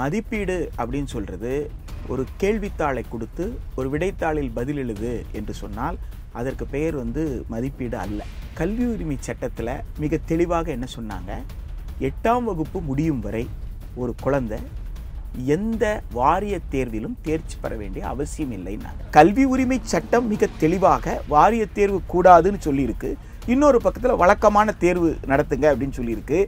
மதிப்பீடு அப்படின்னு சொல்கிறது ஒரு கேள்வித்தாளை கொடுத்து ஒரு விடைத்தாளில் பதில் எழுது என்று சொன்னால் அதற்கு பெயர் வந்து மதிப்பீடு அல்ல கல்வி உரிமை சட்டத்தில் மிக தெளிவாக என்ன சொன்னாங்க எட்டாம் வகுப்பு முடியும் வரை ஒரு குழந்தை எந்த வாரிய தேர்விலும் தேர்ச்சி பெற வேண்டிய அவசியம் இல்லைன்னாங்க கல்வி உரிமை சட்டம் மிக தெளிவாக வாரிய தேர்வு கூடாதுன்னு சொல்லியிருக்கு இன்னொரு பக்கத்தில் வழக்கமான தேர்வு நடத்துங்க அப்படின்னு சொல்லியிருக்கு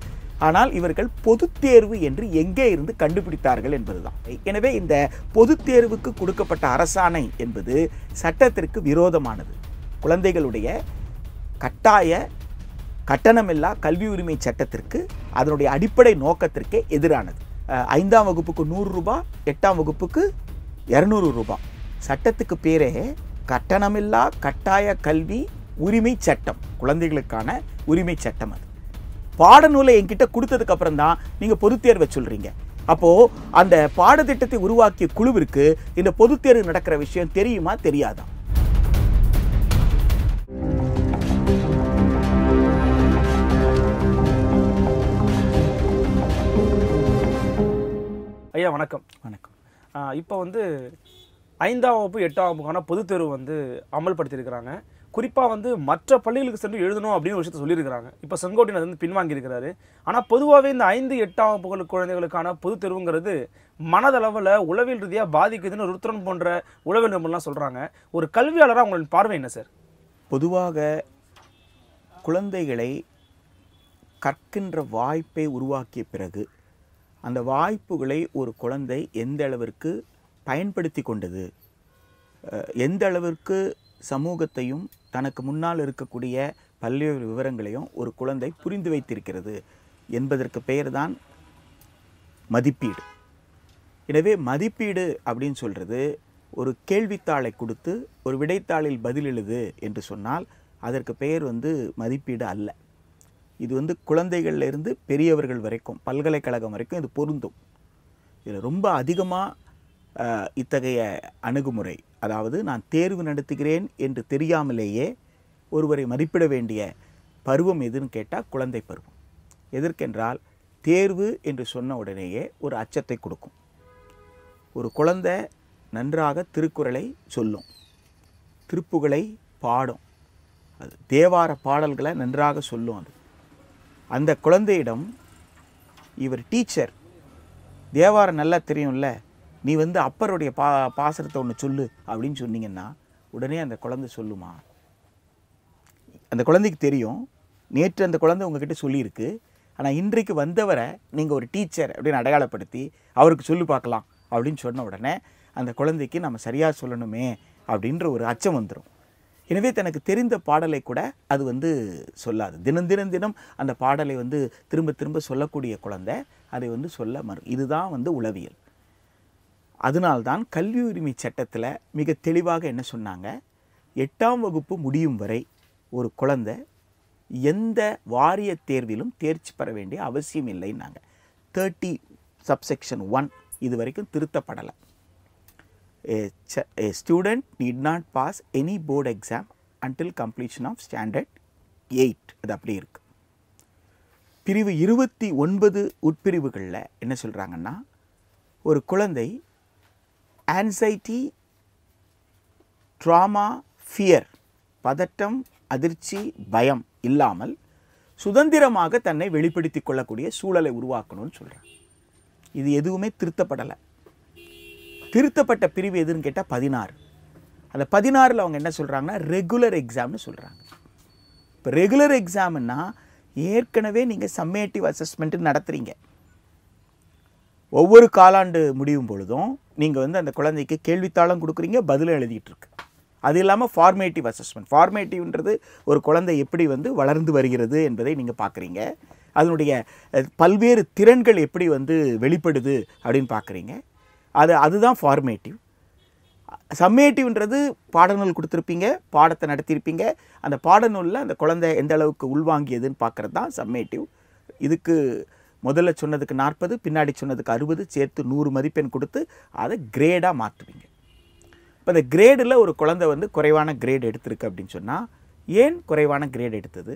ஆனால் இவர்கள் பொது தேர்வு என்று எங்கே இருந்து கண்டுபிடித்தார்கள் என்பதுதான் எனவே இந்த பொது தேர்வுக்கு கொடுக்கப்பட்ட அரசாணை என்பது சட்டத்திற்கு விரோதமானது குழந்தைகளுடைய கட்டாய கட்டணமில்லா கல்வி உரிமை சட்டத்திற்கு அதனுடைய அடிப்படை நோக்கத்திற்கே எதிரானது ஐந்தாம் வகுப்புக்கு நூறு ரூபா எட்டாம் வகுப்புக்கு இரநூறு ரூபா சட்டத்துக்கு பேரே கட்டணமில்லா கட்டாய கல்வி உரிமை சட்டம் குழந்தைகளுக்கான உரிமை சட்டம் அது பாடநூலை என்கிட்ட அப்புறம் தான் நீங்கள் பொதுத்தேர்வை சொல்கிறீங்க அப்போது அந்த பாடத்திட்டத்தை உருவாக்கிய குழுவிற்கு இந்த பொதுத்தேர்வு நடக்கிற விஷயம் தெரியுமா தெரியாதா ஐயா வணக்கம் வணக்கம் இப்போ வந்து ஐந்தாம் வகுப்பு எட்டாம் வகுப்புக்கான பொதுத்தேர்வு வந்து அமல்படுத்தியிருக்கிறாங்க குறிப்பாக வந்து மற்ற பள்ளிகளுக்கு சென்று எழுதணும் அப்படின்னு விஷயத்த சொல்லியிருக்கிறாங்க இப்போ செங்கோட்டின் அது வந்து பின்வாங்கியிருக்கிறாரு ஆனால் பொதுவாகவே இந்த ஐந்து எட்டாம் புகழ் குழந்தைகளுக்கான பொது தெருவுங்கிறது மனதளவில் உளவியல் ரீதியாக பாதிக்குதுன்னு ருத்ரன் போன்ற உளவியல் நிபுணர்லாம் சொல்கிறாங்க ஒரு கல்வியாளராக உங்களின் பார்வை என்ன சார் பொதுவாக குழந்தைகளை கற்கின்ற வாய்ப்பை உருவாக்கிய பிறகு அந்த வாய்ப்புகளை ஒரு குழந்தை எந்த அளவிற்கு பயன்படுத்தி கொண்டது எந்த அளவிற்கு சமூகத்தையும் தனக்கு முன்னால் இருக்கக்கூடிய பல்வேறு விவரங்களையும் ஒரு குழந்தை புரிந்து வைத்திருக்கிறது என்பதற்கு பெயர் தான் மதிப்பீடு எனவே மதிப்பீடு அப்படின்னு சொல்கிறது ஒரு கேள்வித்தாளை கொடுத்து ஒரு விடைத்தாளில் பதில் எழுது என்று சொன்னால் அதற்கு பெயர் வந்து மதிப்பீடு அல்ல இது வந்து குழந்தைகள்லேருந்து பெரியவர்கள் வரைக்கும் பல்கலைக்கழகம் வரைக்கும் இது பொருந்தும் இதில் ரொம்ப அதிகமாக இத்தகைய அணுகுமுறை அதாவது நான் தேர்வு நடத்துகிறேன் என்று தெரியாமலேயே ஒருவரை மதிப்பிட வேண்டிய பருவம் எதுன்னு கேட்டால் குழந்தை பருவம் எதற்கென்றால் தேர்வு என்று சொன்ன உடனேயே ஒரு அச்சத்தை கொடுக்கும் ஒரு குழந்தை நன்றாக திருக்குறளை சொல்லும் திருப்புகளை பாடும் அது தேவார பாடல்களை நன்றாக சொல்லும் அது அந்த குழந்தையிடம் இவர் டீச்சர் தேவாரம் நல்லா தெரியும்ல நீ வந்து அப்பருடைய பா பாசரத்தை ஒன்று சொல்லு அப்படின்னு சொன்னீங்கன்னா உடனே அந்த குழந்தை சொல்லுமா அந்த குழந்தைக்கு தெரியும் நேற்று அந்த குழந்தை உங்ககிட்ட சொல்லியிருக்கு ஆனால் இன்றைக்கு வந்தவரை நீங்கள் ஒரு டீச்சர் அப்படின்னு அடையாளப்படுத்தி அவருக்கு சொல்லி பார்க்கலாம் அப்படின்னு சொன்ன உடனே அந்த குழந்தைக்கு நம்ம சரியாக சொல்லணுமே அப்படின்ற ஒரு அச்சம் வந்துடும் எனவே தனக்கு தெரிந்த பாடலை கூட அது வந்து சொல்லாது தினம் தினம் தினம் அந்த பாடலை வந்து திரும்ப திரும்ப சொல்லக்கூடிய குழந்தை அதை வந்து சொல்ல மறு இதுதான் வந்து உளவியல் அதனால்தான் கல்வி உரிமை சட்டத்தில் மிக தெளிவாக என்ன சொன்னாங்க எட்டாம் வகுப்பு முடியும் வரை ஒரு குழந்தை எந்த வாரிய தேர்விலும் தேர்ச்சி பெற வேண்டிய அவசியம் இல்லைன்னாங்க தேர்ட்டி சப்செக்ஷன் ஒன் இது வரைக்கும் திருத்தப்படலை student need not pass any board exam until completion of standard eight அது அப்படி இருக்குது பிரிவு இருபத்தி ஒன்பது உட்பிரிவுகளில் என்ன சொல்கிறாங்கன்னா ஒரு குழந்தை ஆன்சைட்டி ட்ராமா ஃபியர் பதட்டம் அதிர்ச்சி பயம் இல்லாமல் சுதந்திரமாக தன்னை வெளிப்படுத்தி கொள்ளக்கூடிய சூழலை உருவாக்கணும்னு சொல்கிறார் இது எதுவுமே திருத்தப்படலை திருத்தப்பட்ட பிரிவு எதுன்னு கேட்டால் பதினாறு அந்த பதினாறில் அவங்க என்ன சொல்கிறாங்கன்னா ரெகுலர் எக்ஸாம்னு சொல்கிறாங்க இப்போ ரெகுலர் எக்ஸாம்னா ஏற்கனவே நீங்கள் சம்மேட்டிவ் அசஸ்மெண்ட்டு நடத்துகிறீங்க ஒவ்வொரு காலாண்டு முடியும் பொழுதும் நீங்கள் வந்து அந்த குழந்தைக்கு கேள்வித்தாளம் கொடுக்குறீங்க பதிலும் எழுதிட்டு இருக்கு அது இல்லாமல் ஃபார்மேட்டிவ் அசஸ்மெண்ட் ஃபார்மேட்டிவ்ன்றது ஒரு குழந்தை எப்படி வந்து வளர்ந்து வருகிறது என்பதை நீங்கள் பார்க்குறீங்க அதனுடைய பல்வேறு திறன்கள் எப்படி வந்து வெளிப்படுது அப்படின்னு பார்க்குறீங்க அது அதுதான் ஃபார்மேட்டிவ் சம்மேட்டிவ்ன்றது பாடநூல் கொடுத்துருப்பீங்க பாடத்தை நடத்தியிருப்பீங்க அந்த பாடநூலில் அந்த குழந்தை எந்த அளவுக்கு உள்வாங்கியதுன்னு பார்க்குறது தான் சம்மேட்டிவ் இதுக்கு முதல்ல சொன்னதுக்கு நாற்பது பின்னாடி சொன்னதுக்கு அறுபது சேர்த்து நூறு மதிப்பெண் கொடுத்து அதை கிரேடாக மாற்றுவீங்க இப்போ இந்த கிரேடில் ஒரு குழந்தை வந்து குறைவான கிரேட் எடுத்திருக்கு அப்படின்னு சொன்னால் ஏன் குறைவான கிரேட் எடுத்தது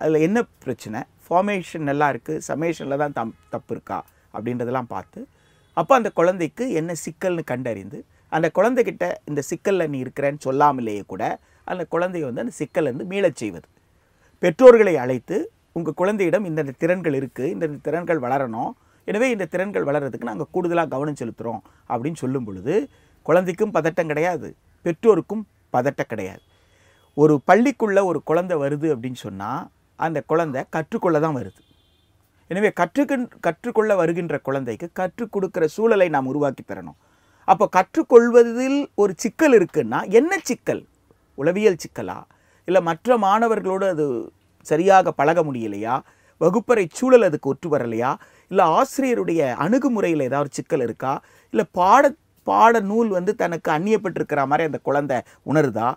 அதில் என்ன பிரச்சனை ஃபார்மேஷன் நல்லா இருக்குது சமேஷனில் தான் தம் தப்பு இருக்கா அப்படின்றதெல்லாம் பார்த்து அப்போ அந்த குழந்தைக்கு என்ன சிக்கல்னு கண்டறிந்து அந்த குழந்தைகிட்ட இந்த சிக்கலில் நீ இருக்கிறேன்னு சொல்லாமலேயே கூட அந்த குழந்தைய வந்து அந்த வந்து மீளச் செய்வது பெற்றோர்களை அழைத்து உங்கள் குழந்தையிடம் இந்தந்த திறன்கள் இருக்குது இந்தந்த திறன்கள் வளரணும் எனவே இந்த திறன்கள் வளர்கிறதுக்கு நாங்கள் கூடுதலாக கவனம் செலுத்துகிறோம் அப்படின்னு சொல்லும் பொழுது குழந்தைக்கும் பதட்டம் கிடையாது பெற்றோருக்கும் பதட்டம் கிடையாது ஒரு பள்ளிக்குள்ளே ஒரு குழந்தை வருது அப்படின்னு சொன்னால் அந்த குழந்தை கற்றுக்கொள்ள தான் வருது எனவே கற்றுக்கின் கற்றுக்கொள்ள வருகின்ற குழந்தைக்கு கற்றுக் கொடுக்குற சூழலை நாம் உருவாக்கி தரணும் அப்போ கற்றுக்கொள்வதில் ஒரு சிக்கல் இருக்குன்னா என்ன சிக்கல் உளவியல் சிக்கலா இல்லை மற்ற மாணவர்களோடு அது சரியாக பழக முடியலையா வகுப்பறை சூழல் அதுக்கு ஒற்று வரலையா இல்லை ஆசிரியருடைய அணுகுமுறையில் ஏதாவது சிக்கல் இருக்கா இல்லை பாட பாட நூல் வந்து தனக்கு அந்நியப்பட்டிருக்கிற மாதிரி அந்த குழந்தை உணருதா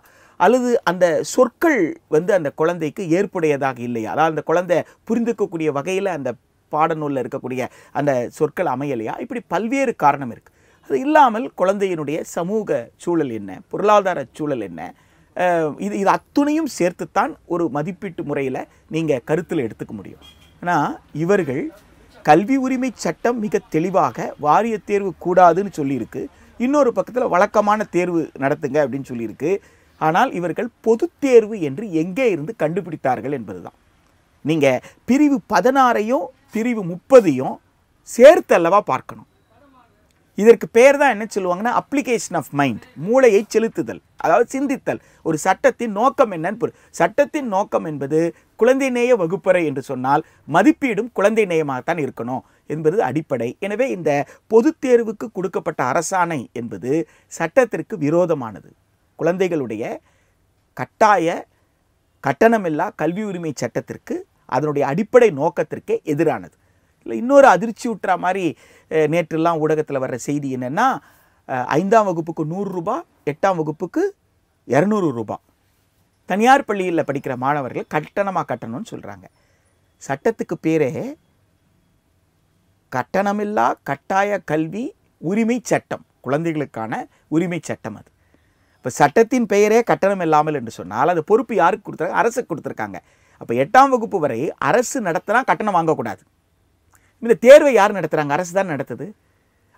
அல்லது அந்த சொற்கள் வந்து அந்த குழந்தைக்கு ஏற்புடையதாக இல்லையா அதாவது அந்த குழந்தை புரிந்துக்கக்கூடிய வகையில் அந்த பாடநூலில் இருக்கக்கூடிய அந்த சொற்கள் அமையலையா இப்படி பல்வேறு காரணம் இருக்குது அது இல்லாமல் குழந்தையினுடைய சமூக சூழல் என்ன பொருளாதார சூழல் என்ன இது இது அத்துணையும் சேர்த்துத்தான் ஒரு மதிப்பீட்டு முறையில் நீங்கள் கருத்தில் எடுத்துக்க முடியும் ஆனால் இவர்கள் கல்வி உரிமை சட்டம் மிக தெளிவாக வாரிய தேர்வு கூடாதுன்னு சொல்லியிருக்கு இன்னொரு பக்கத்தில் வழக்கமான தேர்வு நடத்துங்க அப்படின்னு சொல்லியிருக்கு ஆனால் இவர்கள் பொது தேர்வு என்று எங்கே இருந்து கண்டுபிடித்தார்கள் என்பது தான் நீங்கள் பிரிவு பதினாறையும் பிரிவு முப்பதையும் சேர்த்தல்லவா பார்க்கணும் இதற்கு பேர் தான் என்ன சொல்லுவாங்கன்னா அப்ளிகேஷன் ஆஃப் மைண்ட் மூளையை செலுத்துதல் அதாவது சிந்தித்தல் ஒரு சட்டத்தின் நோக்கம் என்னன்னு பொருள் சட்டத்தின் நோக்கம் என்பது குழந்தை நேய வகுப்பறை என்று சொன்னால் மதிப்பீடும் குழந்தை நேயமாகத்தான் இருக்கணும் என்பது அடிப்படை எனவே இந்த பொது தேர்வுக்கு கொடுக்கப்பட்ட அரசாணை என்பது சட்டத்திற்கு விரோதமானது குழந்தைகளுடைய கட்டாய கட்டணமில்லா கல்வி உரிமை சட்டத்திற்கு அதனுடைய அடிப்படை நோக்கத்திற்கே எதிரானது இல்லை இன்னொரு அதிர்ச்சி ஊட்டுற மாதிரி நேற்றுலாம் ஊடகத்தில் வர்ற செய்தி என்னென்னா ஐந்தாம் வகுப்புக்கு நூறுரூபா எட்டாம் வகுப்புக்கு இரநூறு ரூபா தனியார் பள்ளியில் படிக்கிற மாணவர்கள் கட்டணமாக கட்டணும்னு சொல்கிறாங்க சட்டத்துக்கு பேரே கட்டணமில்லா கட்டாய கல்வி உரிமை சட்டம் குழந்தைகளுக்கான உரிமை சட்டம் அது இப்போ சட்டத்தின் பெயரே கட்டணம் இல்லாமல் என்று சொன்னால் அது பொறுப்பு யாருக்கு கொடுத்துருக்காங்க அரசுக்கு கொடுத்துருக்காங்க அப்போ எட்டாம் வகுப்பு வரை அரசு நடத்தினா கட்டணம் வாங்கக்கூடாது இந்த தேர்வை யார் நடத்துகிறாங்க அரசு தான் நடத்துது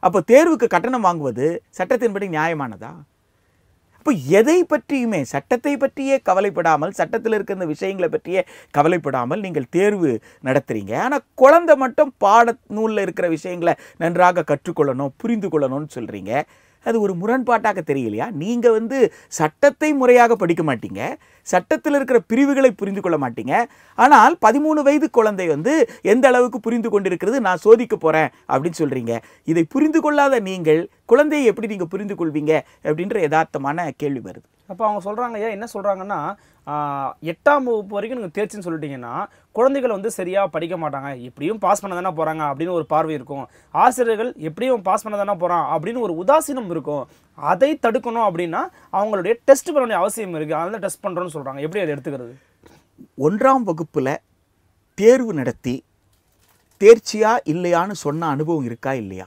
அப்போ தேர்வுக்கு கட்டணம் வாங்குவது சட்டத்தின்படி நியாயமானதா அப்போ எதை பற்றியுமே சட்டத்தை பற்றியே கவலைப்படாமல் சட்டத்தில் இருக்கிற இந்த விஷயங்களை பற்றியே கவலைப்படாமல் நீங்கள் தேர்வு நடத்துகிறீங்க ஆனால் குழந்தை மட்டும் பாட நூலில் இருக்கிற விஷயங்களை நன்றாக கற்றுக்கொள்ளணும் புரிந்து கொள்ளணும்னு சொல்கிறீங்க அது ஒரு முரண்பாட்டாக தெரியலையா நீங்கள் வந்து சட்டத்தை முறையாக படிக்க மாட்டீங்க சட்டத்தில் இருக்கிற பிரிவுகளை புரிந்து கொள்ள மாட்டீங்க ஆனால் பதிமூணு வயது குழந்தை வந்து எந்த அளவுக்கு புரிந்து கொண்டிருக்கிறது நான் சோதிக்க போகிறேன் அப்படின்னு சொல்கிறீங்க இதை புரிந்து கொள்ளாத நீங்கள் குழந்தையை எப்படி நீங்கள் புரிந்து கொள்வீங்க அப்படின்ற யதார்த்தமான கேள்வி வருது அப்போ அவங்க சொல்கிறாங்க ஏன் என்ன சொல்கிறாங்கன்னா எட்டாம் வகுப்பு வரைக்கும் நீங்கள் தேர்ச்சின்னு சொல்லிட்டீங்கன்னா குழந்தைகள் வந்து சரியாக படிக்க மாட்டாங்க எப்படியும் பாஸ் பண்ண தானே போகிறாங்க அப்படின்னு ஒரு பார்வை இருக்கும் ஆசிரியர்கள் எப்படியும் பாஸ் பண்ண தானே போகிறான் அப்படின்னு ஒரு உதாசீனம் இருக்கும் அதை தடுக்கணும் அப்படின்னா அவங்களுடைய டெஸ்ட் பண்ண வேண்டிய அவசியம் இருக்குது அதனால டெஸ்ட் பண்ணுறோன்னு சொல்கிறாங்க எப்படி அதை எடுத்துக்கிறது ஒன்றாம் வகுப்பில் தேர்வு நடத்தி தேர்ச்சியாக இல்லையான்னு சொன்ன அனுபவம் இருக்கா இல்லையா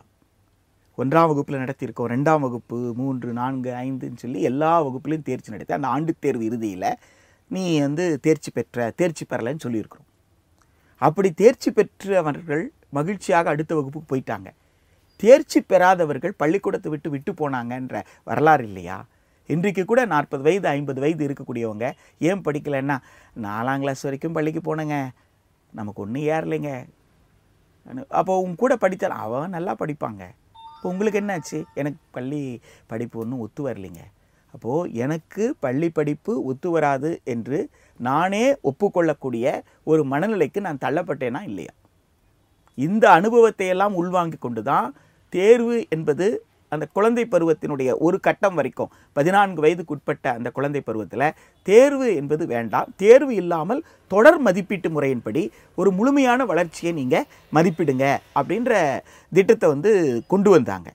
ஒன்றாம் வகுப்பில் நடத்தியிருக்கோம் ரெண்டாம் வகுப்பு மூன்று நான்கு ஐந்துன்னு சொல்லி எல்லா வகுப்புலையும் தேர்ச்சி நடத்தி அந்த ஆண்டுத் தேர்வு இறுதியில் நீ வந்து தேர்ச்சி பெற்ற தேர்ச்சி பெறலைன்னு சொல்லியிருக்கிறோம் அப்படி தேர்ச்சி பெற்றவர்கள் மகிழ்ச்சியாக அடுத்த வகுப்புக்கு போயிட்டாங்க தேர்ச்சி பெறாதவர்கள் பள்ளிக்கூடத்தை விட்டு விட்டு போனாங்கன்ற வரலாறு இல்லையா இன்றைக்கு கூட நாற்பது வயது ஐம்பது வயது இருக்கக்கூடியவங்க ஏன் படிக்கலைன்னா நாலாம் கிளாஸ் வரைக்கும் பள்ளிக்கு போனேங்க நமக்கு ஒன்றும் ஏறலைங்க அப்போ உங்க கூட படித்தால் அவன் நல்லா படிப்பாங்க இப்போ உங்களுக்கு என்னாச்சு எனக்கு பள்ளி படிப்பு ஒன்றும் ஒத்து வரலைங்க அப்போது எனக்கு பள்ளி படிப்பு ஒத்து வராது என்று நானே ஒப்புக்கொள்ளக்கூடிய ஒரு மனநிலைக்கு நான் தள்ளப்பட்டேனா இல்லையா இந்த அனுபவத்தையெல்லாம் உள்வாங்கி கொண்டு தான் தேர்வு என்பது அந்த குழந்தை பருவத்தினுடைய ஒரு கட்டம் வரைக்கும் பதினான்கு வயதுக்கு உட்பட்ட அந்த குழந்தை பருவத்தில் தேர்வு என்பது வேண்டாம் தேர்வு இல்லாமல் தொடர் மதிப்பீட்டு முறையின்படி ஒரு முழுமையான வளர்ச்சியை நீங்கள் மதிப்பிடுங்க அப்படின்ற திட்டத்தை வந்து கொண்டு வந்தாங்க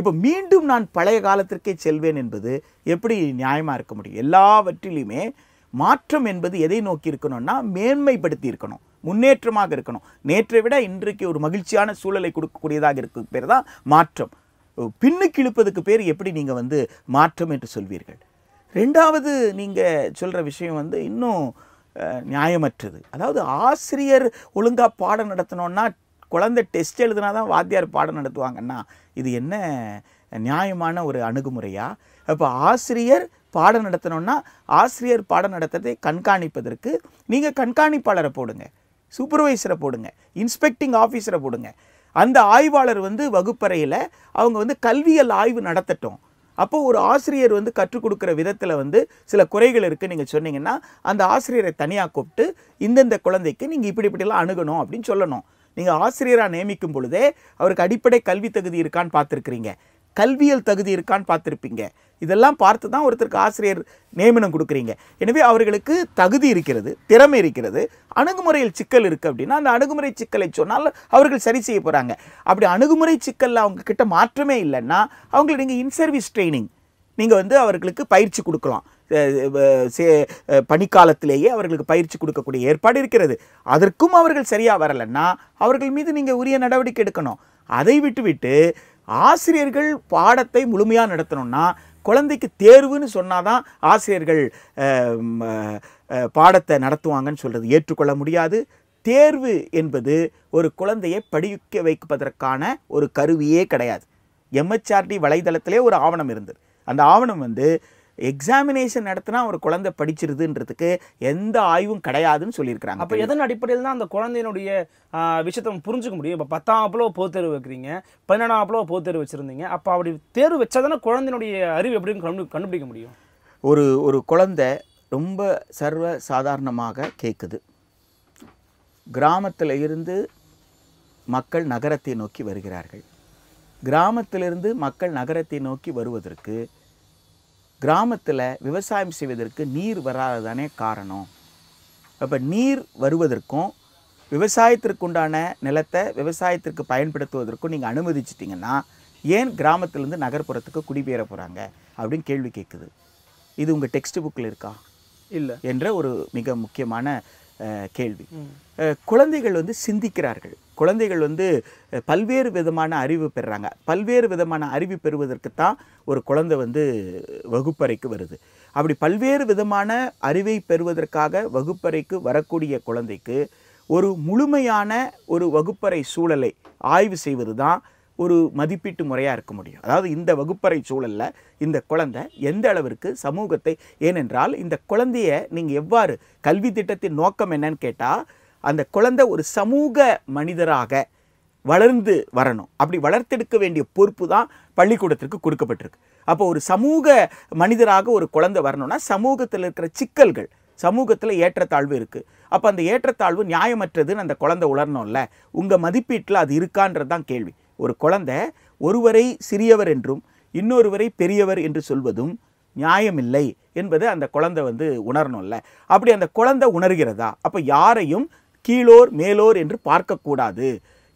இப்போ மீண்டும் நான் பழைய காலத்திற்கே செல்வேன் என்பது எப்படி நியாயமாக இருக்க முடியும் எல்லாவற்றிலையுமே மாற்றம் என்பது எதை நோக்கி இருக்கணும்னா மேன்மைப்படுத்தி இருக்கணும் முன்னேற்றமாக இருக்கணும் நேற்றை விட இன்றைக்கு ஒரு மகிழ்ச்சியான சூழலை கொடுக்கக்கூடியதாக இருக்கும் பேர் தான் மாற்றம் பின்னுக்கு இழுப்பதுக்கு பேர் எப்படி நீங்கள் வந்து மாற்றம் என்று சொல்வீர்கள் ரெண்டாவது நீங்கள் சொல்கிற விஷயம் வந்து இன்னும் நியாயமற்றது அதாவது ஆசிரியர் ஒழுங்காக பாடம் நடத்தணும்னா குழந்தை டெஸ்ட் எழுதுனா தான் வாத்தியார் பாடம் நடத்துவாங்கன்னா இது என்ன நியாயமான ஒரு அணுகுமுறையா இப்போ ஆசிரியர் பாடம் நடத்தணும்னா ஆசிரியர் பாடம் நடத்துறதை கண்காணிப்பதற்கு நீங்கள் கண்காணிப்பாளரை போடுங்க சூப்பர்வைசரை போடுங்க இன்ஸ்பெக்டிங் ஆஃபீஸரை போடுங்க அந்த ஆய்வாளர் வந்து வகுப்பறையில் அவங்க வந்து கல்வியல் ஆய்வு நடத்தட்டும் அப்போது ஒரு ஆசிரியர் வந்து கற்றுக் கொடுக்குற விதத்தில் வந்து சில குறைகள் இருக்குது நீங்கள் சொன்னீங்கன்னா அந்த ஆசிரியரை தனியாக கூப்பிட்டு இந்தந்த குழந்தைக்கு நீங்கள் இப்படி இப்படிலாம் அணுகணும் அப்படின்னு சொல்லணும் நீங்கள் ஆசிரியராக நியமிக்கும் பொழுதே அவருக்கு அடிப்படை கல்வி தகுதி இருக்கான்னு பார்த்துருக்குறீங்க கல்வியல் தகுதி இருக்கான்னு பார்த்துருப்பீங்க இதெல்லாம் பார்த்து தான் ஒருத்தருக்கு ஆசிரியர் நியமனம் கொடுக்குறீங்க எனவே அவர்களுக்கு தகுதி இருக்கிறது திறமை இருக்கிறது அணுகுமுறையில் சிக்கல் இருக்குது அப்படின்னா அந்த அணுகுமுறை சிக்கலை சொன்னால் அவர்கள் சரி செய்ய போகிறாங்க அப்படி அணுகுமுறை சிக்கலில் அவங்க கிட்ட மாற்றமே இல்லைன்னா அவங்களை நீங்கள் இன்சர்வீஸ் ட்ரைனிங் நீங்கள் வந்து அவர்களுக்கு பயிற்சி கொடுக்கலாம் பணிக்காலத்திலேயே அவர்களுக்கு பயிற்சி கொடுக்கக்கூடிய ஏற்பாடு இருக்கிறது அதற்கும் அவர்கள் சரியாக வரலைன்னா அவர்கள் மீது நீங்கள் உரிய நடவடிக்கை எடுக்கணும் அதை விட்டுவிட்டு ஆசிரியர்கள் பாடத்தை முழுமையாக நடத்தணும்னா குழந்தைக்கு தேர்வுன்னு சொன்னால் தான் ஆசிரியர்கள் பாடத்தை நடத்துவாங்கன்னு சொல்கிறது ஏற்றுக்கொள்ள முடியாது தேர்வு என்பது ஒரு குழந்தையை படிக்க வைப்பதற்கான ஒரு கருவியே கிடையாது எம்எச்ஆர்டி வலைதளத்திலே ஒரு ஆவணம் இருந்தது அந்த ஆவணம் வந்து எக்ஸாமினேஷன் நடத்தினா ஒரு குழந்தை படிச்சிருதுன்றதுக்கு எந்த ஆய்வும் கிடையாதுன்னு சொல்லியிருக்கிறாங்க அப்போ எதன் அடிப்படையில் தான் அந்த குழந்தையினுடைய விஷயத்தை புரிஞ்சுக்க முடியும் இப்போ பத்தாம் போ தேர்வு வைக்கிறீங்க பன்னெண்டாம் போ தேர்வு வச்சுருந்தீங்க அப்போ அப்படி தேர்வு வச்சா தானே குழந்தையினுடைய அறிவு எப்படின்னு கண்டுபிடிக்க முடியும் ஒரு ஒரு குழந்தை ரொம்ப சர்வ சாதாரணமாக கேட்குது கிராமத்தில் இருந்து மக்கள் நகரத்தை நோக்கி வருகிறார்கள் கிராமத்திலிருந்து மக்கள் நகரத்தை நோக்கி வருவதற்கு கிராமத்தில் விவசாயம் செய்வதற்கு நீர் வராததானே காரணம் அப்போ நீர் வருவதற்கும் விவசாயத்திற்குண்டான நிலத்தை விவசாயத்திற்கு பயன்படுத்துவதற்கும் நீங்கள் அனுமதிச்சிட்டிங்கன்னா ஏன் கிராமத்திலேருந்து நகர்ப்புறத்துக்கு குடிபெயர போகிறாங்க அப்படின்னு கேள்வி கேட்குது இது உங்கள் டெக்ஸ்ட் புக்கில் இருக்கா இல்லை என்ற ஒரு மிக முக்கியமான கேள்வி குழந்தைகள் வந்து சிந்திக்கிறார்கள் குழந்தைகள் வந்து பல்வேறு விதமான அறிவு பெறுறாங்க பல்வேறு விதமான அறிவு பெறுவதற்கு தான் ஒரு குழந்தை வந்து வகுப்பறைக்கு வருது அப்படி பல்வேறு விதமான அறிவை பெறுவதற்காக வகுப்பறைக்கு வரக்கூடிய குழந்தைக்கு ஒரு முழுமையான ஒரு வகுப்பறை சூழலை ஆய்வு செய்வது தான் ஒரு மதிப்பீட்டு முறையாக இருக்க முடியும் அதாவது இந்த வகுப்பறை சூழலில் இந்த குழந்தை எந்த அளவிற்கு சமூகத்தை ஏனென்றால் இந்த குழந்தைய நீங்கள் எவ்வாறு கல்வி திட்டத்தின் நோக்கம் என்னன்னு கேட்டால் அந்த குழந்தை ஒரு சமூக மனிதராக வளர்ந்து வரணும் அப்படி வளர்த்தெடுக்க வேண்டிய பொறுப்பு தான் பள்ளிக்கூடத்திற்கு கொடுக்கப்பட்டிருக்கு அப்போ ஒரு சமூக மனிதராக ஒரு குழந்தை வரணும்னா சமூகத்தில் இருக்கிற சிக்கல்கள் சமூகத்தில் ஏற்றத்தாழ்வு இருக்குது அப்போ அந்த ஏற்றத்தாழ்வு நியாயமற்றதுன்னு அந்த குழந்தை உணரணும்ல உங்கள் மதிப்பீட்டில் அது இருக்கான்றது தான் கேள்வி ஒரு குழந்தை ஒருவரை சிறியவர் என்றும் இன்னொருவரை பெரியவர் என்று சொல்வதும் நியாயமில்லை என்பது அந்த குழந்தை வந்து உணரணும்ல அப்படி அந்த குழந்தை உணர்கிறதா அப்போ யாரையும் கீழோர் மேலோர் என்று பார்க்கக்கூடாது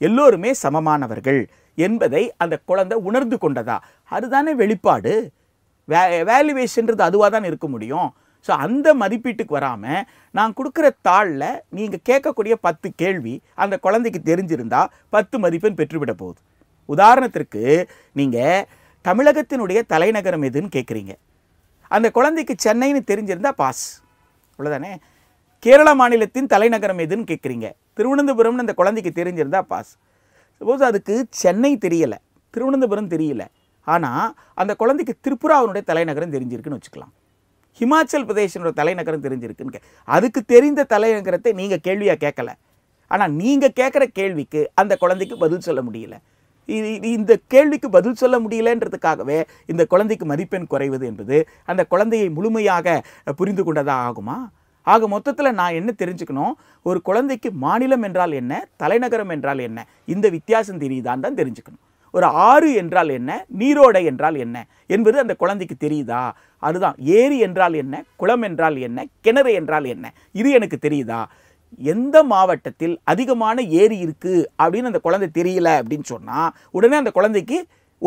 எல்லோருமே சமமானவர்கள் என்பதை அந்த குழந்தை உணர்ந்து கொண்டதா அதுதானே வெளிப்பாடு வே வேல்யூவேஷன்றது அதுவாக தான் இருக்க முடியும் ஸோ அந்த மதிப்பீட்டுக்கு வராமல் நான் கொடுக்குற தாளில் நீங்கள் கேட்கக்கூடிய பத்து கேள்வி அந்த குழந்தைக்கு தெரிஞ்சிருந்தால் பத்து மதிப்பெண் பெற்றுவிட போகுது உதாரணத்திற்கு நீங்கள் தமிழகத்தினுடைய தலைநகரம் எதுன்னு கேட்குறீங்க அந்த குழந்தைக்கு சென்னைன்னு தெரிஞ்சிருந்தால் பாஸ் அவ்வளோதானே கேரள மாநிலத்தின் தலைநகரம் எதுன்னு கேட்குறீங்க திருவனந்தபுரம்னு அந்த குழந்தைக்கு தெரிஞ்சிருந்தா பாஸ் சப்போஸ் அதுக்கு சென்னை தெரியலை திருவனந்தபுரம் தெரியல ஆனால் அந்த குழந்தைக்கு அவனுடைய தலைநகரம் தெரிஞ்சிருக்குன்னு வச்சுக்கலாம் ஹிமாச்சல் பிரதேசனோட தலைநகரம் தெரிஞ்சிருக்குன்னு அதுக்கு தெரிந்த தலைநகரத்தை நீங்கள் கேள்வியாக கேட்கல ஆனால் நீங்கள் கேட்குற கேள்விக்கு அந்த குழந்தைக்கு பதில் சொல்ல முடியல இது இந்த கேள்விக்கு பதில் சொல்ல முடியலன்றதுக்காகவே இந்த குழந்தைக்கு மதிப்பெண் குறைவது என்பது அந்த குழந்தையை முழுமையாக புரிந்து கொண்டதாக ஆகுமா ஆக மொத்தத்தில் நான் என்ன தெரிஞ்சுக்கணும் ஒரு குழந்தைக்கு மாநிலம் என்றால் என்ன தலைநகரம் என்றால் என்ன இந்த வித்தியாசம் தெரியுதான்னு தான் தெரிஞ்சுக்கணும் ஒரு ஆறு என்றால் என்ன நீரோடை என்றால் என்ன என்பது அந்த குழந்தைக்கு தெரியுதா அதுதான் ஏரி என்றால் என்ன குளம் என்றால் என்ன கிணறு என்றால் என்ன இது எனக்கு தெரியுதா எந்த மாவட்டத்தில் அதிகமான ஏரி இருக்குது அப்படின்னு அந்த குழந்தை தெரியல அப்படின்னு சொன்னால் உடனே அந்த குழந்தைக்கு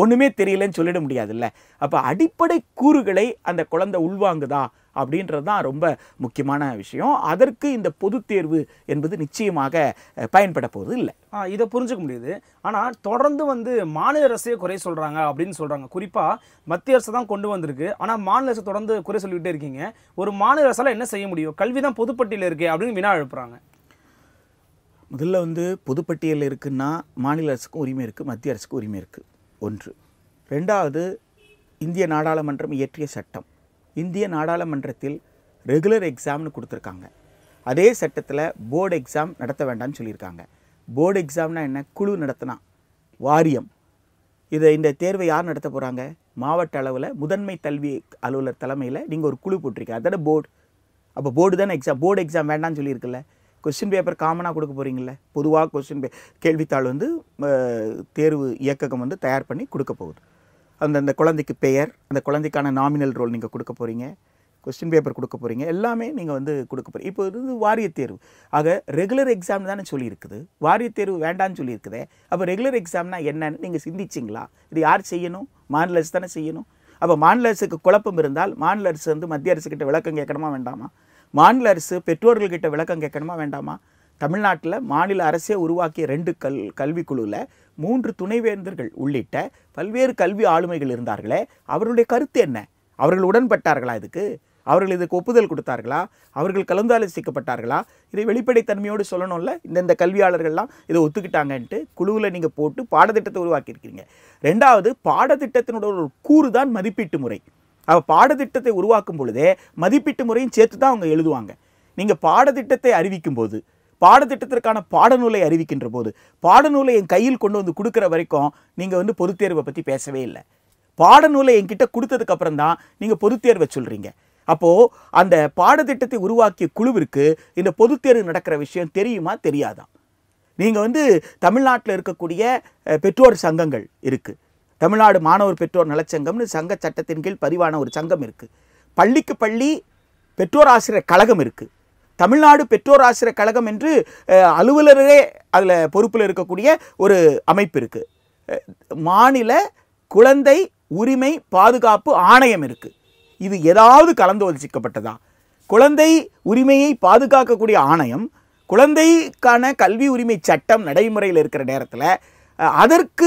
ஒன்றுமே தெரியலன்னு சொல்லிட முடியாதுல்ல அப்போ அடிப்படை கூறுகளை அந்த குழந்தை உள்வாங்குதா அப்படின்றது தான் ரொம்ப முக்கியமான விஷயம் அதற்கு இந்த பொது தேர்வு என்பது நிச்சயமாக பயன்பட போவது இல்லை இதை புரிஞ்சுக்க முடியுது ஆனால் தொடர்ந்து வந்து மாநில அரசே குறை சொல்கிறாங்க அப்படின்னு சொல்கிறாங்க குறிப்பாக மத்திய அரசு தான் கொண்டு வந்திருக்கு ஆனால் மாநில அரசு தொடர்ந்து குறை சொல்லிக்கிட்டே இருக்கீங்க ஒரு மாநில அரசால் என்ன செய்ய முடியும் கல்வி தான் பொதுப்பட்டியில் இருக்குது அப்படின்னு வினா எழுப்புறாங்க முதல்ல வந்து பொதுப்பட்டியலில் இருக்குன்னா மாநில அரசுக்கும் உரிமை இருக்குது மத்திய அரசுக்கும் உரிமை இருக்குது ஒன்று ரெண்டாவது இந்திய நாடாளுமன்றம் இயற்றிய சட்டம் இந்திய நாடாளுமன்றத்தில் ரெகுலர் எக்ஸாம்னு கொடுத்துருக்காங்க அதே சட்டத்தில் போர்டு எக்ஸாம் நடத்த வேண்டாம்னு சொல்லியிருக்காங்க போர்டு எக்ஸாம்னால் என்ன குழு நடத்தினா வாரியம் இதை இந்த தேர்வை யார் நடத்த போகிறாங்க மாவட்ட அளவில் முதன்மை கல்வி அலுவலர் தலைமையில் நீங்கள் ஒரு குழு போட்டிருக்கீங்க அதோட போர்டு அப்போ போர்டு தானே எக்ஸாம் போர்டு எக்ஸாம் வேண்டாம்னு சொல்லியிருக்குல்ல கொஸ்டின் பேப்பர் காமனாக கொடுக்க போகிறீங்கல்ல பொதுவாக கொஸ்டின் பே கேள்வித்தாள் வந்து தேர்வு இயக்ககம் வந்து தயார் பண்ணி கொடுக்க போகுது அந்த அந்த குழந்தைக்கு பெயர் அந்த குழந்தைக்கான நாமினல் ரோல் நீங்கள் கொடுக்க போகிறீங்க கொஸ்டின் பேப்பர் கொடுக்க போகிறீங்க எல்லாமே நீங்கள் வந்து கொடுக்க போகிறீங்க இப்போ இது வாரிய தேர்வு ஆக ரெகுலர் எக்ஸாம் தானே சொல்லியிருக்குது வாரிய தேர்வு வேண்டான்னு சொல்லியிருக்குதே அப்போ ரெகுலர் எக்ஸாம்னா என்னன்னு நீங்கள் சிந்திச்சிங்களா இது யார் செய்யணும் மாநில அரசு தானே செய்யணும் அப்போ மாநில அரசுக்கு குழப்பம் இருந்தால் மாநில அரசு வந்து மத்திய அரசுக்கிட்ட விளக்கம் கேட்கணுமா வேண்டாமா மாநில அரசு பெற்றோர்கள்கிட்ட விளக்கம் கேட்கணுமா வேண்டாமா தமிழ்நாட்டில் மாநில அரசே உருவாக்கிய ரெண்டு கல் கல்விக்குழுவில் மூன்று துணைவேந்தர்கள் உள்ளிட்ட பல்வேறு கல்வி ஆளுமைகள் இருந்தார்களே அவர்களுடைய கருத்து என்ன அவர்கள் உடன்பட்டார்களா இதுக்கு அவர்கள் இதுக்கு ஒப்புதல் கொடுத்தார்களா அவர்கள் கலந்தாலோசிக்கப்பட்டார்களா இதை வெளிப்படைத்தன்மையோடு சொல்லணும்ல இந்தந்த கல்வியாளர்கள்லாம் இதை ஒத்துக்கிட்டாங்கன்ட்டு குழுவில் நீங்கள் போட்டு பாடத்திட்டத்தை உருவாக்கியிருக்கிறீங்க ரெண்டாவது பாடத்திட்டத்தினோட ஒரு கூறு தான் மதிப்பீட்டு முறை அவள் பாடத்திட்டத்தை உருவாக்கும் பொழுதே மதிப்பீட்டு முறையும் சேர்த்து தான் அவங்க எழுதுவாங்க நீங்கள் பாடத்திட்டத்தை அறிவிக்கும் போது பாடத்திட்டத்திற்கான பாடநூலை அறிவிக்கின்ற போது பாடநூலை என் கையில் கொண்டு வந்து கொடுக்குற வரைக்கும் நீங்கள் வந்து பொதுத்தேர்வை பற்றி பேசவே இல்லை பாடநூலை என்கிட்ட கொடுத்ததுக்கப்புறம் தான் நீங்கள் பொதுத்தேர்வை சொல்கிறீங்க அப்போது அந்த பாடத்திட்டத்தை உருவாக்கிய குழுவிற்கு இந்த பொதுத்தேர்வு நடக்கிற விஷயம் தெரியுமா தெரியாதான் நீங்கள் வந்து தமிழ்நாட்டில் இருக்கக்கூடிய பெற்றோர் சங்கங்கள் இருக்குது தமிழ்நாடு மாணவர் பெற்றோர் நலச்சங்கம்னு சங்க சட்டத்தின் கீழ் பதிவான ஒரு சங்கம் இருக்குது பள்ளிக்கு பள்ளி பெற்றோர் ஆசிரியர் கழகம் இருக்குது தமிழ்நாடு பெற்றோர் ஆசிரியர் கழகம் என்று அலுவலரே அதில் பொறுப்பில் இருக்கக்கூடிய ஒரு அமைப்பு இருக்குது மாநில குழந்தை உரிமை பாதுகாப்பு ஆணையம் இருக்குது இது ஏதாவது கலந்து ஒதுக்கப்பட்டதா குழந்தை உரிமையை பாதுகாக்கக்கூடிய ஆணையம் குழந்தைக்கான கல்வி உரிமை சட்டம் நடைமுறையில் இருக்கிற நேரத்தில் அதற்கு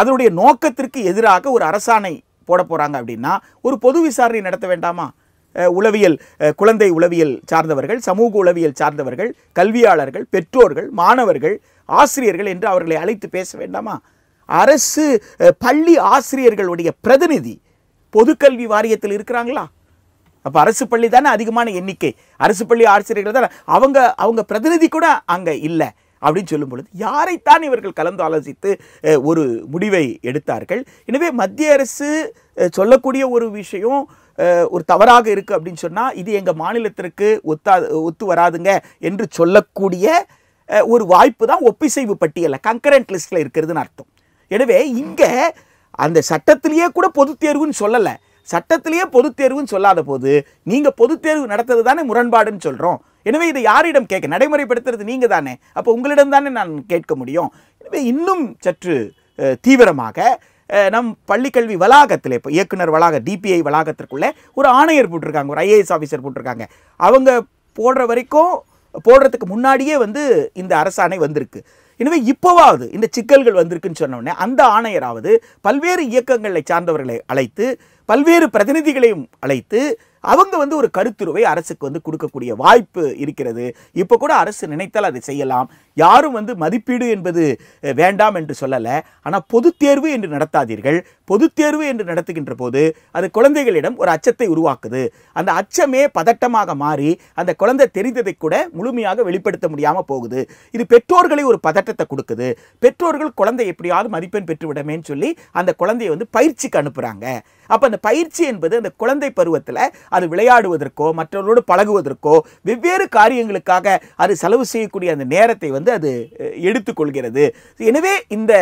அதனுடைய நோக்கத்திற்கு எதிராக ஒரு அரசாணை போட போகிறாங்க அப்படின்னா ஒரு பொது விசாரணை நடத்த வேண்டாமா உளவியல் குழந்தை உளவியல் சார்ந்தவர்கள் சமூக உளவியல் சார்ந்தவர்கள் கல்வியாளர்கள் பெற்றோர்கள் மாணவர்கள் ஆசிரியர்கள் என்று அவர்களை அழைத்து பேச வேண்டாமா அரசு பள்ளி ஆசிரியர்களுடைய பிரதிநிதி பொதுக்கல்வி வாரியத்தில் இருக்கிறாங்களா அப்போ அரசு பள்ளி தானே அதிகமான எண்ணிக்கை அரசு பள்ளி ஆசிரியர்கள் தானே அவங்க அவங்க பிரதிநிதி கூட அங்கே இல்லை அப்படின்னு சொல்லும் பொழுது யாரைத்தான் இவர்கள் கலந்து ஆலோசித்து ஒரு முடிவை எடுத்தார்கள் எனவே மத்திய அரசு சொல்லக்கூடிய ஒரு விஷயம் ஒரு தவறாக இருக்குது அப்படின்னு சொன்னால் இது எங்கள் மாநிலத்திற்கு ஒத்தா ஒத்து வராதுங்க என்று சொல்லக்கூடிய ஒரு வாய்ப்பு தான் ஒப்பிசைவு பட்டியலில் கங்கரண்ட் லிஸ்ட்டில் இருக்கிறதுன்னு அர்த்தம் எனவே இங்கே அந்த சட்டத்திலேயே கூட பொது தேர்வுன்னு சொல்லலை சட்டத்திலேயே பொது தேர்வுன்னு சொல்லாத போது நீங்கள் பொது தேர்வு நடத்துறது தானே முரண்பாடுன்னு சொல்கிறோம் எனவே இதை யாரிடம் கேட்க நடைமுறைப்படுத்துறது நீங்கள் தானே அப்போ உங்களிடம் தானே நான் கேட்க முடியும் எனவே இன்னும் சற்று தீவிரமாக நம் பள்ளிக்கல்வி வளாகத்தில் இப்போ இயக்குனர் வளாக டிபிஐ வளாகத்திற்குள்ளே ஒரு ஆணையர் போட்டிருக்காங்க ஒரு ஐஏஎஸ் ஆஃபீஸர் போட்டிருக்காங்க அவங்க போடுற வரைக்கும் போடுறதுக்கு முன்னாடியே வந்து இந்த அரசாணை வந்திருக்கு எனவே இப்போவாவது இந்த சிக்கல்கள் வந்திருக்குன்னு சொன்னோடனே அந்த ஆணையராவது பல்வேறு இயக்கங்களை சார்ந்தவர்களை அழைத்து பல்வேறு பிரதிநிதிகளையும் அழைத்து அவங்க வந்து ஒரு கருத்துருவை அரசுக்கு வந்து கொடுக்கக்கூடிய வாய்ப்பு இருக்கிறது இப்போ கூட அரசு நினைத்தால் அதை செய்யலாம் யாரும் வந்து மதிப்பீடு என்பது வேண்டாம் என்று சொல்லலை ஆனால் பொது தேர்வு என்று நடத்தாதீர்கள் பொது தேர்வு என்று நடத்துகின்ற போது அது குழந்தைகளிடம் ஒரு அச்சத்தை உருவாக்குது அந்த அச்சமே பதட்டமாக மாறி அந்த குழந்தை தெரிந்ததை கூட முழுமையாக வெளிப்படுத்த முடியாமல் போகுது இது பெற்றோர்களை ஒரு பதட்டத்தை கொடுக்குது பெற்றோர்கள் குழந்தை எப்படியாவது மதிப்பெண் பெற்றுவிடமேன்னு சொல்லி அந்த குழந்தையை வந்து பயிற்சிக்கு அனுப்புகிறாங்க அப்போ அந்த பயிற்சி என்பது அந்த குழந்தை பருவத்தில் அது விளையாடுவதற்கோ மற்றவர்களோடு பழகுவதற்கோ வெவ்வேறு காரியங்களுக்காக அது செலவு செய்யக்கூடிய அந்த நேரத்தை வந்து அது எடுத்துக்கொள்கிறது எனவே இந்த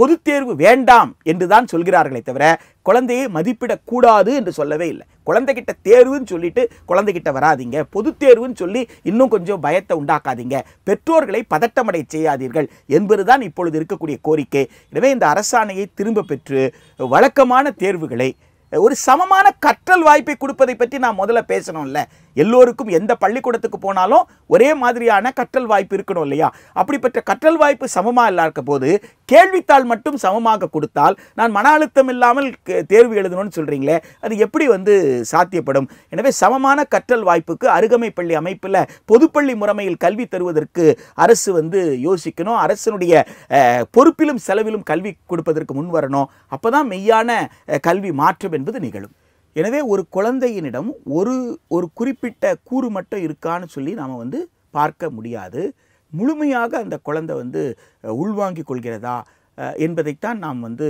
பொது தேர்வு வேண்டாம் என்று தான் சொல்கிறார்களே தவிர குழந்தையை மதிப்பிடக்கூடாது என்று சொல்லவே இல்லை குழந்தைகிட்ட தேர்வுன்னு சொல்லிட்டு குழந்தைகிட்ட வராதிங்க பொது தேர்வுன்னு சொல்லி இன்னும் கொஞ்சம் பயத்தை உண்டாக்காதீங்க பெற்றோர்களை பதட்டமடை செய்யாதீர்கள் என்பதுதான் இப்பொழுது இருக்கக்கூடிய கோரிக்கை எனவே இந்த அரசாணையை திரும்ப பெற்று வழக்கமான தேர்வுகளை ஒரு சமமான கற்றல் வாய்ப்பை கொடுப்பதை பற்றி நான் முதல்ல பேசணும்ல எல்லோருக்கும் எந்த பள்ளிக்கூடத்துக்கு போனாலும் ஒரே மாதிரியான கற்றல் வாய்ப்பு இருக்கணும் இல்லையா அப்படிப்பட்ட கற்றல் வாய்ப்பு சமமாக இருக்க போது கேள்வித்தாள் மட்டும் சமமாக கொடுத்தால் நான் மன அழுத்தம் இல்லாமல் தேர்வு எழுதணும்னு சொல்கிறீங்களே அது எப்படி வந்து சாத்தியப்படும் எனவே சமமான கற்றல் வாய்ப்புக்கு அருகமை பள்ளி அமைப்பில் பொதுப்பள்ளி முறைமையில் கல்வி தருவதற்கு அரசு வந்து யோசிக்கணும் அரசனுடைய பொறுப்பிலும் செலவிலும் கல்வி கொடுப்பதற்கு முன் வரணும் அப்போ தான் மெய்யான கல்வி மாற்றம் என்பது நிகழும் எனவே ஒரு குழந்தையினிடம் ஒரு ஒரு குறிப்பிட்ட கூறு மட்டும் இருக்கான்னு சொல்லி நாம் வந்து பார்க்க முடியாது முழுமையாக அந்த குழந்தை வந்து உள்வாங்கிக் கொள்கிறதா என்பதைத்தான் நாம் வந்து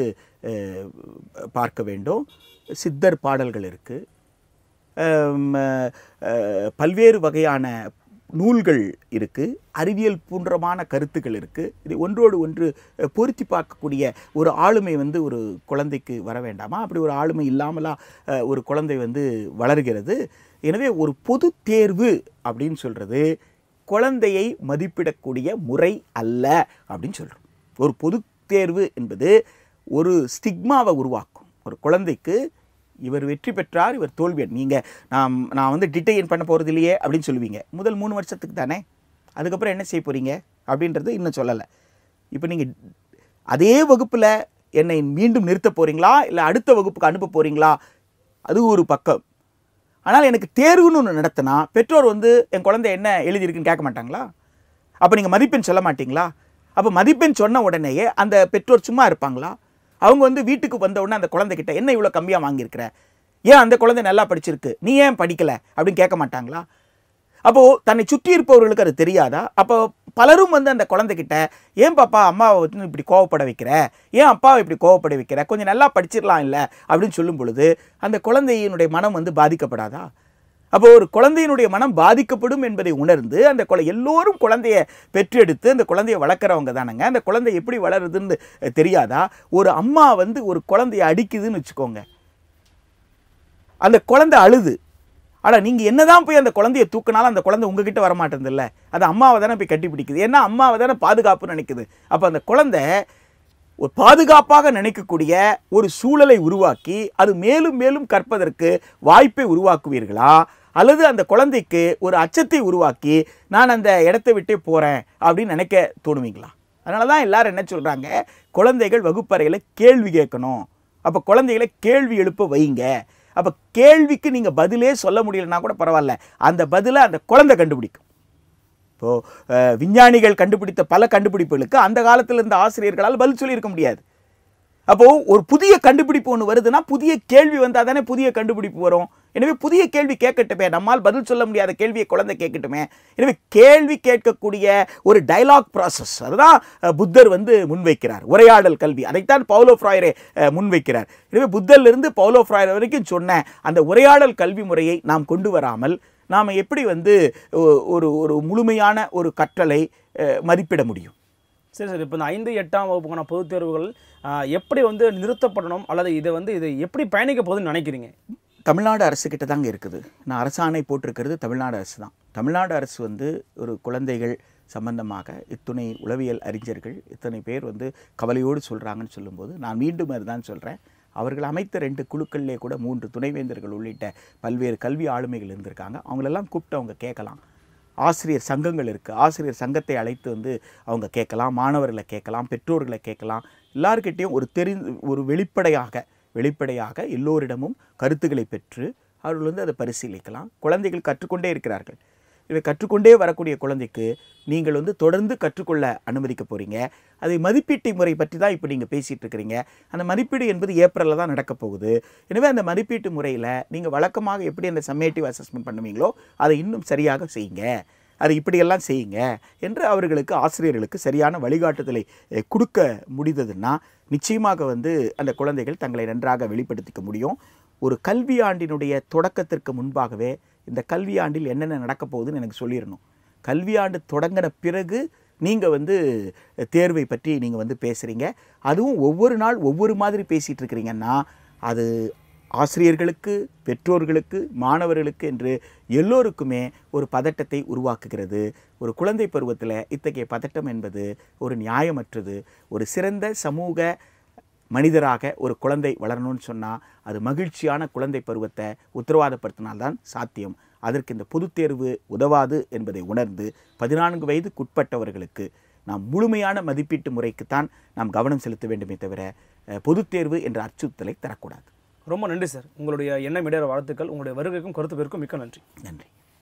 பார்க்க வேண்டும் சித்தர் பாடல்கள் இருக்குது பல்வேறு வகையான நூல்கள் இருக்குது அறிவியல் பூன்றமான கருத்துக்கள் இருக்குது இது ஒன்றோடு ஒன்று பொருத்தி பார்க்கக்கூடிய ஒரு ஆளுமை வந்து ஒரு குழந்தைக்கு வர வேண்டாமா அப்படி ஒரு ஆளுமை இல்லாமலா ஒரு குழந்தை வந்து வளர்கிறது எனவே ஒரு பொது தேர்வு அப்படின்னு சொல்கிறது குழந்தையை மதிப்பிடக்கூடிய முறை அல்ல அப்படின்னு சொல்கிறோம் ஒரு பொது தேர்வு என்பது ஒரு ஸ்டிக்மாவை உருவாக்கும் ஒரு குழந்தைக்கு இவர் வெற்றி பெற்றார் இவர் தோல்வியர் நீங்கள் நான் நான் வந்து டிட்டெயின் பண்ண போகிறது இல்லையே அப்படின்னு சொல்லுவீங்க முதல் மூணு வருஷத்துக்கு தானே அதுக்கப்புறம் என்ன செய்ய போகிறீங்க அப்படின்றது இன்னும் சொல்லலை இப்போ நீங்கள் அதே வகுப்பில் என்னை மீண்டும் நிறுத்த போகிறீங்களா இல்லை அடுத்த வகுப்புக்கு அனுப்ப போகிறீங்களா அது ஒரு பக்கம் ஆனால் எனக்கு தேர்வுன்னு ஒன்று நடத்தினா பெற்றோர் வந்து என் குழந்தை என்ன எழுதியிருக்குன்னு கேட்க மாட்டாங்களா அப்போ நீங்கள் மதிப்பெண் சொல்ல மாட்டிங்களா அப்போ மதிப்பெண் சொன்ன உடனேயே அந்த பெற்றோர் சும்மா இருப்பாங்களா அவங்க வந்து வீட்டுக்கு வந்த உடனே அந்த குழந்தைகிட்ட என்ன இவ்வளோ கம்மியாக வாங்கியிருக்கிற ஏன் அந்த குழந்தை நல்லா படிச்சிருக்கு நீ ஏன் படிக்கலை அப்படின்னு கேட்க மாட்டாங்களா அப்போது தன்னை சுற்றி இருப்பவர்களுக்கு அது தெரியாதா அப்போ பலரும் வந்து அந்த குழந்தைகிட்ட ஏன் பாப்பா அம்மாவை வந்து இப்படி கோவப்பட வைக்கிற ஏன் அப்பாவை இப்படி கோவப்பட வைக்கிற கொஞ்சம் நல்லா படிச்சிடலாம் இல்லை அப்படின்னு சொல்லும் பொழுது அந்த குழந்தையினுடைய மனம் வந்து பாதிக்கப்படாதா அப்போ ஒரு குழந்தையினுடைய மனம் பாதிக்கப்படும் என்பதை உணர்ந்து அந்த குழ எல்லோரும் குழந்தைய பெற்றெடுத்து அந்த குழந்தைய வளர்க்குறவங்க தானங்க அந்த குழந்தை எப்படி வளருதுன்னு தெரியாதா ஒரு அம்மா வந்து ஒரு குழந்தைய அடிக்குதுன்னு வச்சுக்கோங்க அந்த குழந்தை அழுது ஆனால் நீங்கள் என்ன தான் போய் அந்த குழந்தைய தூக்கினாலும் அந்த குழந்தை உங்ககிட்ட வரமாட்டேங்குதுல்ல அது அம்மாவை தானே போய் கட்டி பிடிக்குது ஏன்னா அம்மாவை தானே பாதுகாப்புன்னு நினைக்குது அப்போ அந்த குழந்தை ஒரு பாதுகாப்பாக நினைக்கக்கூடிய ஒரு சூழலை உருவாக்கி அது மேலும் மேலும் கற்பதற்கு வாய்ப்பை உருவாக்குவீர்களா அல்லது அந்த குழந்தைக்கு ஒரு அச்சத்தை உருவாக்கி நான் அந்த இடத்தை விட்டே போகிறேன் அப்படின்னு நினைக்க தோணுவீங்களா அதனால தான் எல்லோரும் என்ன சொல்கிறாங்க குழந்தைகள் வகுப்பறையில் கேள்வி கேட்கணும் அப்போ குழந்தைகளை கேள்வி எழுப்ப வைங்க அப்போ கேள்விக்கு நீங்கள் பதிலே சொல்ல முடியலன்னா கூட பரவாயில்ல அந்த பதிலை அந்த குழந்தை கண்டுபிடிக்கும் இப்போது விஞ்ஞானிகள் கண்டுபிடித்த பல கண்டுபிடிப்புகளுக்கு அந்த காலத்தில் இருந்த ஆசிரியர்களால் பதில் சொல்லியிருக்க முடியாது அப்போது ஒரு புதிய கண்டுபிடிப்பு ஒன்று வருதுன்னா புதிய கேள்வி வந்தால் தானே புதிய கண்டுபிடிப்பு வரும் எனவே புதிய கேள்வி கேட்கட்டுமே நம்மால் பதில் சொல்ல முடியாத கேள்வியை குழந்தை கேட்கட்டுமே எனவே கேள்வி கேட்கக்கூடிய ஒரு டைலாக் ப்ராசஸ் அதுதான் புத்தர் வந்து முன்வைக்கிறார் உரையாடல் கல்வி அதைத்தான் பவுலோ ஃப்ராயரே முன்வைக்கிறார் எனவே புத்தர்லேருந்து பவுலோ ஃப்ராயர் வரைக்கும் சொன்ன அந்த உரையாடல் கல்வி முறையை நாம் கொண்டு வராமல் நாம் எப்படி வந்து ஒரு ஒரு முழுமையான ஒரு கற்றலை மதிப்பிட முடியும் சரி சார் இப்போ இந்த ஐந்து எட்டாம் வகுப்புக்கான பொதுத் தேர்வுகள் எப்படி வந்து நிறுத்தப்படணும் அல்லது இதை வந்து இதை எப்படி பயணிக்க போகுதுன்னு நினைக்கிறீங்க தமிழ்நாடு அரசுக்கிட்ட தாங்க இருக்குது நான் அரசாணை போட்டிருக்கிறது தமிழ்நாடு அரசு தான் தமிழ்நாடு அரசு வந்து ஒரு குழந்தைகள் சம்பந்தமாக இத்துணை உளவியல் அறிஞர்கள் இத்தனை பேர் வந்து கவலையோடு சொல்கிறாங்கன்னு சொல்லும்போது நான் மீண்டும் அதுதான் சொல்கிறேன் அவர்கள் அமைத்த ரெண்டு குழுக்கள்லேயே கூட மூன்று துணைவேந்தர்கள் உள்ளிட்ட பல்வேறு கல்வி ஆளுமைகள் இருந்திருக்காங்க அவங்களெல்லாம் கூப்பிட்டு அவங்க கேட்கலாம் ஆசிரியர் சங்கங்கள் இருக்குது ஆசிரியர் சங்கத்தை அழைத்து வந்து அவங்க கேட்கலாம் மாணவர்களை கேட்கலாம் பெற்றோர்களை கேட்கலாம் எல்லாருக்கிட்டேயும் ஒரு தெரி ஒரு வெளிப்படையாக வெளிப்படையாக எல்லோரிடமும் கருத்துக்களை பெற்று அவர்கள் வந்து அதை பரிசீலிக்கலாம் குழந்தைகள் கற்றுக்கொண்டே இருக்கிறார்கள் இதை கற்றுக்கொண்டே வரக்கூடிய குழந்தைக்கு நீங்கள் வந்து தொடர்ந்து கற்றுக்கொள்ள அனுமதிக்க போகிறீங்க அதை மதிப்பீட்டை முறை பற்றி தான் இப்போ நீங்கள் பேசிகிட்டு இருக்கிறீங்க அந்த மதிப்பீடு என்பது ஏப்ரலில் தான் நடக்கப் போகுது எனவே அந்த மதிப்பீட்டு முறையில் நீங்கள் வழக்கமாக எப்படி அந்த சம்மேட்டிவ் அசஸ்மெண்ட் பண்ணுவீங்களோ அதை இன்னும் சரியாக செய்யுங்க அதை இப்படியெல்லாம் செய்யுங்க என்று அவர்களுக்கு ஆசிரியர்களுக்கு சரியான வழிகாட்டுதலை கொடுக்க முடிந்ததுன்னா நிச்சயமாக வந்து அந்த குழந்தைகள் தங்களை நன்றாக வெளிப்படுத்திக்க முடியும் ஒரு கல்வியாண்டினுடைய தொடக்கத்திற்கு முன்பாகவே இந்த கல்வியாண்டில் என்னென்ன நடக்க போகுதுன்னு எனக்கு சொல்லிடணும் கல்வியாண்டு தொடங்கின பிறகு நீங்கள் வந்து தேர்வை பற்றி நீங்கள் வந்து பேசுகிறீங்க அதுவும் ஒவ்வொரு நாள் ஒவ்வொரு மாதிரி பேசிகிட்டு இருக்கிறீங்கன்னா அது ஆசிரியர்களுக்கு பெற்றோர்களுக்கு மாணவர்களுக்கு என்று எல்லோருக்குமே ஒரு பதட்டத்தை உருவாக்குகிறது ஒரு குழந்தை பருவத்தில் இத்தகைய பதட்டம் என்பது ஒரு நியாயமற்றது ஒரு சிறந்த சமூக மனிதராக ஒரு குழந்தை வளரணும்னு சொன்னால் அது மகிழ்ச்சியான குழந்தை பருவத்தை உத்தரவாதப்படுத்தினால்தான் சாத்தியம் அதற்கு இந்த பொதுத் தேர்வு உதவாது என்பதை உணர்ந்து பதினான்கு வயதுக்குட்பட்டவர்களுக்கு நாம் முழுமையான மதிப்பீட்டு முறைக்குத்தான் நாம் கவனம் செலுத்த வேண்டுமே தவிர பொதுத் தேர்வு என்ற அச்சுறுத்தலை தரக்கூடாது ரொம்ப நன்றி சார் உங்களுடைய எண்ணம் இடையிற வாழ்த்துக்கள் உங்களுடைய வருகைக்கும் கருத்து பேருக்கும் மிக்க நன்றி நன்றி